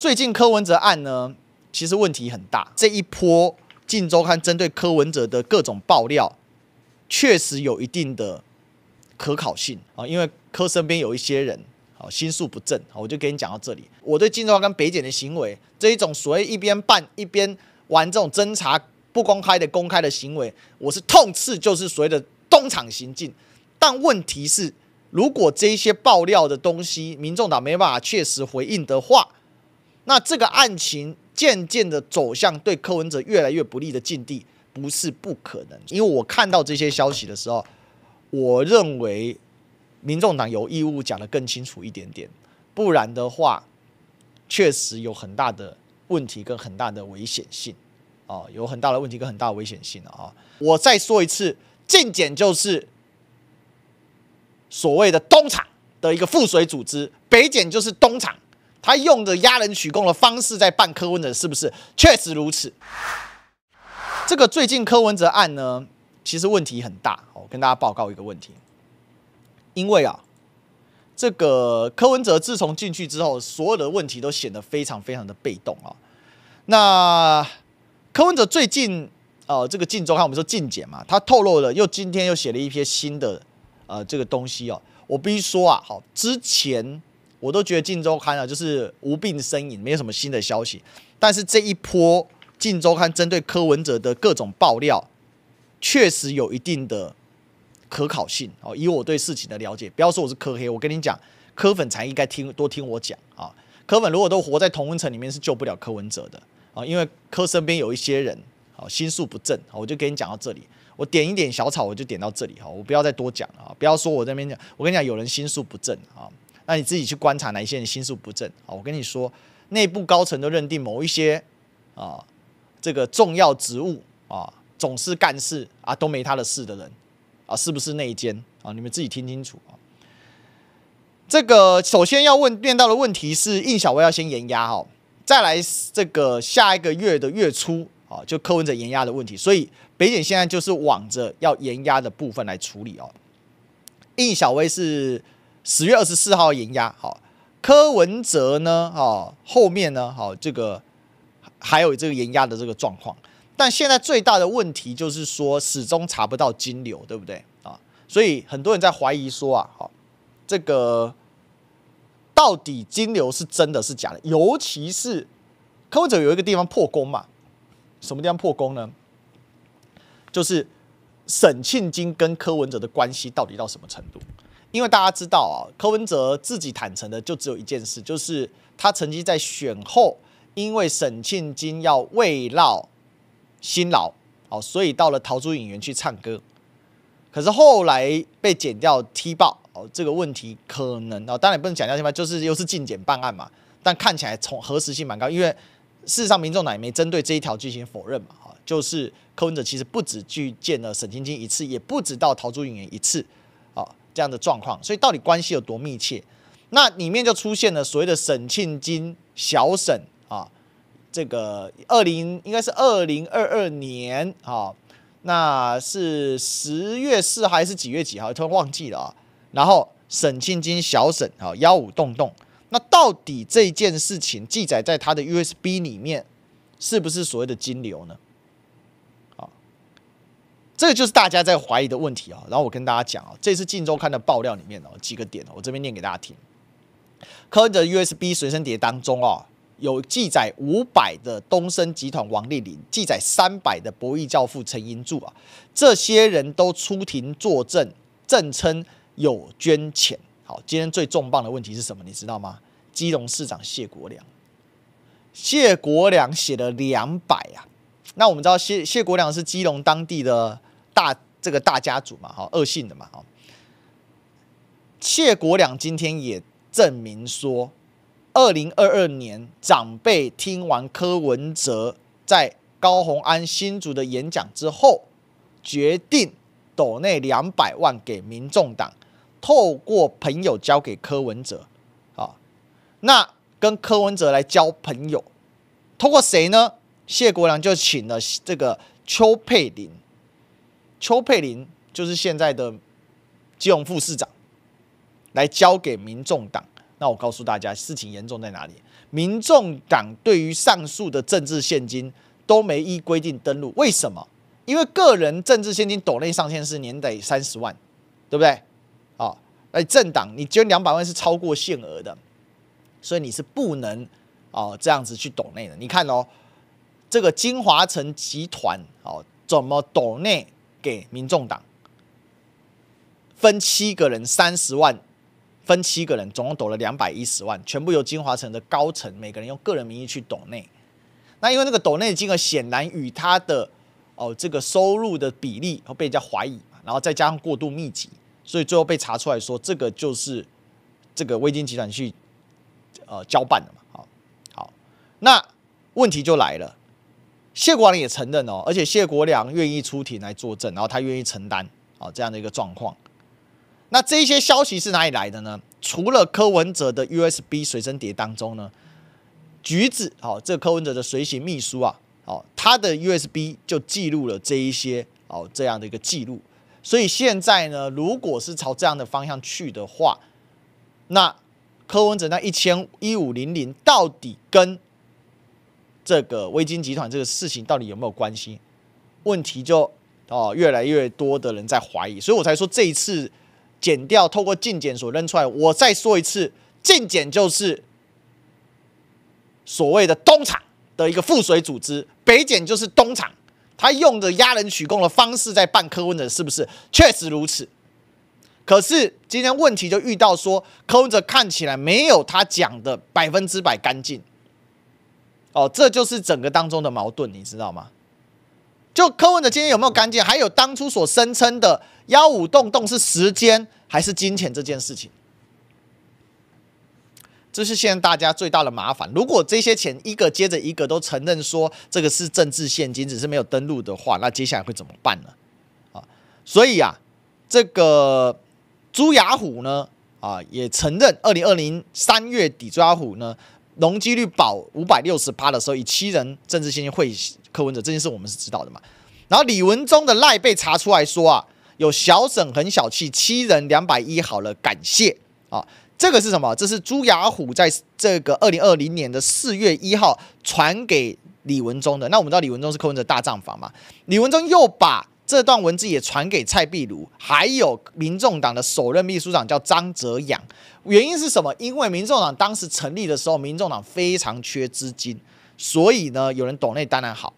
最近柯文哲案呢，其实问题很大。这一波《镜周刊》针对柯文哲的各种爆料，确实有一定的可考性啊，因为柯身边有一些人啊，心术不正我就跟你讲到这里。我对《镜周刊》跟北检的行为，这一种所谓一边办一边玩这种侦查不公开的公开的行为，我是痛斥，就是所谓的东厂行径。但问题是，如果这些爆料的东西，民众党没办法确实回应的话，那这个案情渐渐的走向对柯文哲越来越不利的境地，不是不可能。因为我看到这些消息的时候，我认为民众党有义务讲的更清楚一点点，不然的话，确实有很大的问题跟很大的危险性哦，有很大的问题跟很大的危险性的啊。我再说一次，进检就是所谓的东厂的一个附水组织，北检就是东厂。他用着压人取供的方式在办柯文哲，是不是确实如此？这个最近柯文哲案呢，其实问题很大。我跟大家报告一个问题，因为啊，这个柯文哲自从进去之后，所有的问题都显得非常非常的被动啊。那柯文哲最近呃，这个晋周刊我们说晋检嘛，他透露了又今天又写了一篇新的呃这个东西哦。我必须说啊，好之前。我都觉得《晋周刊》啊，就是无病呻吟，没有什么新的消息。但是这一波《晋周刊》针对柯文哲的各种爆料，确实有一定的可考性。哦，以我对事情的了解，不要说我是柯黑，我跟你讲，柯粉才应该听多听我讲啊。柯粉如果都活在同温层里面，是救不了柯文哲的啊。因为柯身边有一些人啊，心术不正我就跟你讲到这里，我点一点小草，我就点到这里哈。我不要再多讲了，不要说我这边讲，我跟你讲，有人心术不正啊。那你自己去观察哪一些人心术不正啊？我跟你说，内部高层都认定某一些啊，这个重要职务啊、总是干事啊都没他的事的人啊，是不是内奸啊？你们自己听清楚啊。这个首先要问变到的问题是，印小薇要先严压哦，再来这个下一个月的月初啊，就柯文哲严压的问题，所以北检现在就是往着要严压的部分来处理哦。印小薇是。十月二十四号延压，好，柯文哲呢？哈，后面呢？好，这个还有这个延压的这个状况，但现在最大的问题就是说始终查不到金流，对不对？啊，所以很多人在怀疑说啊，好，这个到底金流是真的是假的？尤其是柯文哲有一个地方破功嘛，什么地方破功呢？就是沈庆金跟柯文哲的关系到底到什么程度？因为大家知道啊，柯文哲自己坦诚的就只有一件事，就是他曾经在选后，因为沈庆金要慰劳辛劳，哦，所以到了桃竹影园去唱歌。可是后来被剪掉踢爆哦，这个问题可能哦，当然不能讲掉踢爆，就是又是进检办案嘛。但看起来从核实性蛮高，因为事实上民众党也没针对这一条进行否认嘛，哦，就是柯文哲其实不止去见了沈庆金一次，也不止到桃竹影园一次。这样的状况，所以到底关系有多密切？那里面就出现了所谓的沈庆金小沈啊，这个二零应该是二零二二年啊，那是十月四号还是几月几号？突然忘记了啊。然后沈庆金小沈啊幺五洞洞，那到底这件事情记载在他的 USB 里面，是不是所谓的金流呢？这个就是大家在怀疑的问题啊，然后我跟大家讲啊，这次《镜周刊》的爆料里面哦几个点哦，我这边念给大家听。柯的 USB 随身碟当中哦，有记载五百的东森集团王力玲，记载三百的博弈教父陈英柱啊，这些人都出庭作证，证称有捐钱。好，今天最重磅的问题是什么？你知道吗？基隆市长谢国良，谢国良写了两百啊。那我们知道谢谢国良是基隆当地的。大这个大家族嘛，好恶性的嘛，好。谢国良今天也证明说，二零二二年长辈听完柯文哲在高虹安新竹的演讲之后，决定斗内两百万给民众党，透过朋友交给柯文哲，啊，那跟柯文哲来交朋友，通过谁呢？谢国良就请了这个邱佩玲。邱佩林就是现在的基隆副市长，来交给民众党。那我告诉大家，事情严重在哪里？民众党对于上述的政治现金都没依规定登录。为什么？因为个人政治现金斗内上限是年得三十万，对不对？哦，那政党你捐两百万是超过限额的，所以你是不能哦这样子去斗内的。你看哦，这个金华城集团哦怎么斗内？给民众党分七个人三十万，分七个人总共抖了两百一十万，全部由金华城的高层每个人用个人名义去抖内。那因为那个抖内金额显然与他的哦这个收入的比例被人家怀疑嘛，然后再加上过度密集，所以最后被查出来说这个就是这个微金集团去呃交办的嘛。好，好，那问题就来了。谢国梁也承认哦，而且谢国梁愿意出庭来作证，然后他愿意承担啊这样的一个状况。那这些消息是哪里来的呢？除了柯文哲的 U S B 随身碟当中呢，橘子哦，这个柯文哲的随行秘书啊，哦，他的 U S B 就记录了这一些哦这样的一个记录。所以现在呢，如果是朝这样的方向去的话，那柯文哲那一千一五零零到底跟？这个微金集团这个事情到底有没有关系？问题就哦，越来越多的人在怀疑，所以我才说这一次减掉，透过净检所扔出来。我再说一次，净检就是所谓的东厂的一个附水组织，北检就是东厂，他用着压人取供的方式在办科文哲，是不是？确实如此。可是今天问题就遇到说，柯文哲看起来没有他讲的百分之百干净。哦，这就是整个当中的矛盾，你知道吗？就柯文的今天有没有干净，还有当初所声称的幺五洞洞是时间还是金钱这件事情，这是现在大家最大的麻烦。如果这些钱一个接着一个都承认说这个是政治现金，只是没有登录的话，那接下来会怎么办呢？啊，所以啊，这个朱雅虎呢，啊也承认，二零二零三月底，朱亚虎呢。容积率保五百六十八的时候，以七人政治献金贿柯文哲这件事，我们是知道的嘛？然后李文忠的赖被查出来说啊，有小沈很小气，七人两百一好了，感谢啊，这个是什么？这是朱雅虎在这个二零二零年的四月一号传给李文忠的。那我们知道李文忠是柯文哲大账房嘛？李文忠又把。这段文字也传给蔡壁如，还有民众党的首任秘书长叫张哲阳。原因是什么？因为民众党当时成立的时候，民众党非常缺资金，所以呢，有人懂内当然好。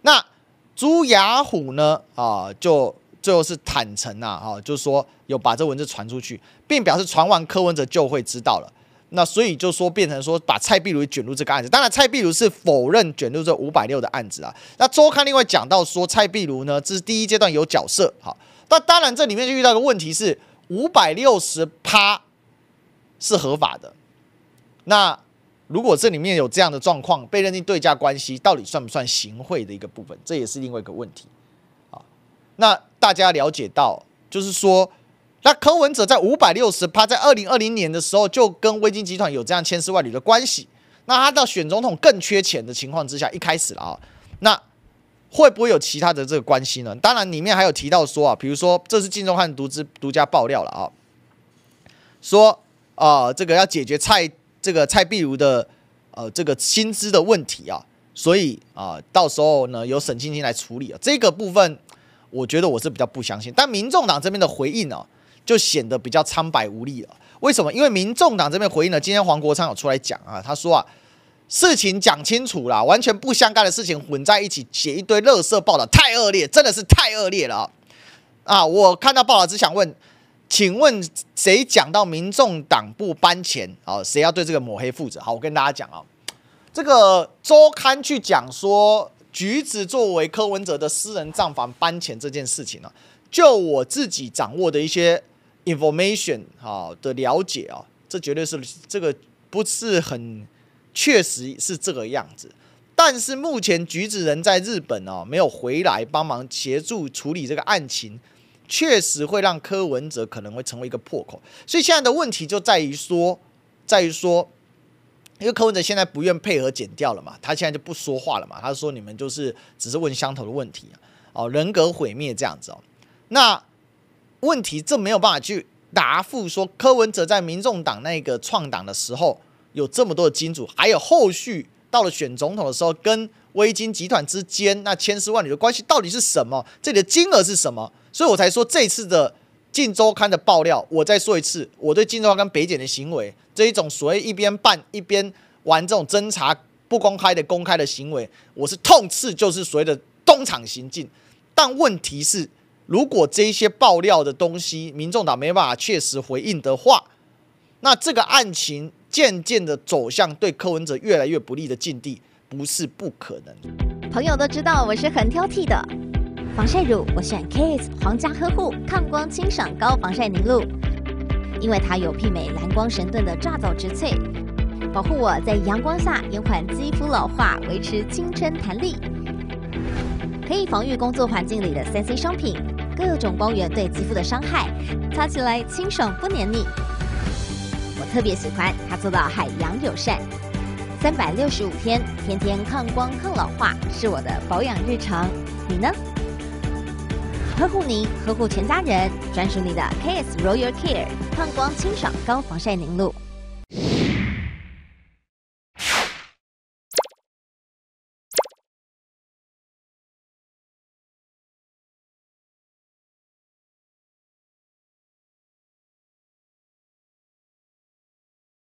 那朱雅虎呢？啊，就最后是坦诚啊，哈，就说有把这文字传出去，并表示传完柯文哲就会知道了。那所以就说变成说把蔡碧如卷入这个案子，当然蔡碧如是否认卷入这五百六的案子啊？那周刊另外讲到说蔡碧如呢，这是第一阶段有角色，好，那当然这里面就遇到个问题是五百六十趴是合法的，那如果这里面有这样的状况被认定对价关系，到底算不算行贿的一个部分？这也是另外一个问题啊。那大家了解到就是说。那柯文哲在五百六十趴，在二零二零年的时候就跟威金集团有这样千丝万缕的关系。那他到选总统更缺钱的情况之下，一开始了啊，那会不会有其他的这个关系呢？当然，里面还有提到说啊，比如说这是金钟汉独资独家爆料了啊，说啊这个要解决蔡这个蔡碧如的呃这个薪资的问题啊，所以啊到时候呢由沈清清来处理啊，这个部分我觉得我是比较不相信。但民众党这边的回应呢？就显得比较苍白无力了。为什么？因为民众党这边回应了，今天黄国昌有出来讲啊，他说啊，事情讲清楚了，完全不相干的事情混在一起写一堆垃色报道，太恶劣，真的是太恶劣了啊！啊，我看到报道只想问，请问谁讲到民众党不搬钱啊？谁要对这个抹黑负责？好，我跟大家讲啊，这个周刊去讲说，橘子作为柯文哲的私人账房搬钱这件事情呢，就我自己掌握的一些。information 好的了解啊，这绝对是这个不是很确实是这个样子。但是目前橘子人在日本哦没有回来帮忙协助处理这个案情，确实会让柯文哲可能会成为一个破口。所以现在的问题就在于说，在于说，因为柯文哲现在不愿配合剪掉了嘛，他现在就不说话了嘛。他说你们就是只是问相同的问题啊，哦人格毁灭这样子哦，那。问题，这没有办法去答复。说柯文哲在民众党那个创党的时候有这么多的金主，还有后续到了选总统的时候，跟微金集团之间那千丝万缕的关系到底是什么？这里的金额是什么？所以我才说这次的《镜周刊》的爆料。我再说一次，我对《镜周刊》跟北检的行为这一种所谓一边办一边玩这种侦查不公开的公开的行为，我是痛斥，就是所谓的东厂行径。但问题是。如果这些爆料的东西，民众党没办法确实回应的话，那这个案情渐渐的走向对柯文哲越来越不利的境地，不是不可能。朋友都知道我是很挑剔的防晒乳，我选 Kiss 皇家呵护抗光清爽高防晒凝露，因为它有媲美蓝光神盾的抓藻植萃，保护我在阳光下延缓肌肤老化，维持青春弹力，可以防御工作环境里的三 C 商品。各种光源对肌肤的伤害，擦起来清爽不黏腻，我特别喜欢它做到海洋友善，三百六十五天天天抗光抗老化是我的保养日常，你呢？呵护您，呵护全家人，专属你的 K S Royal Care 抗光清爽高防晒凝露。